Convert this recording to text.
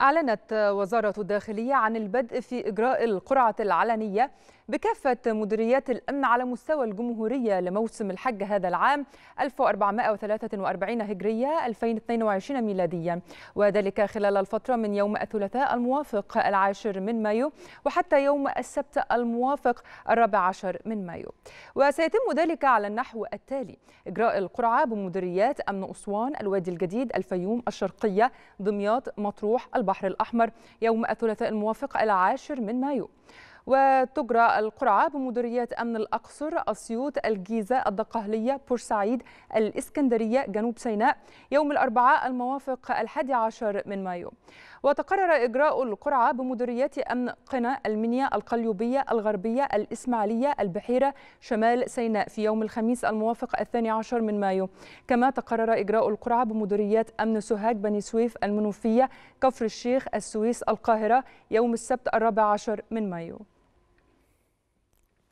أعلنت وزارة الداخلية عن البدء في إجراء القرعة العلنية بكافة مديريات الأمن على مستوى الجمهورية لموسم الحج هذا العام 1443 هجرية 2022 ميلاديا وذلك خلال الفترة من يوم الثلاثاء الموافق العاشر من مايو وحتى يوم السبت الموافق الرابع عشر من مايو وسيتم ذلك على النحو التالي إجراء القرعة بمديريات أمن أسوان الوادي الجديد الفيوم الشرقية دمياط مطروح البحر البحر الأحمر يوم الثلاثاء الموافق العاشر من مايو وتجرى القرعة بمديريات أمن الأقصر أسيوط الجيزة الدقهلية بورسعيد الإسكندرية جنوب سيناء يوم الأربعاء الموافق الحادي عشر من مايو وتقرر إجراء القرعة بمديريات أمن قنا المنيا القليوبية الغربية الإسماعيلية البحيرة شمال سيناء في يوم الخميس الموافق الثاني عشر من مايو كما تقرر إجراء القرعة بمديريات أمن سوهاج بني سويف المنوفية كفر الشيخ السويس القاهرة يوم السبت الرابع عشر من مايو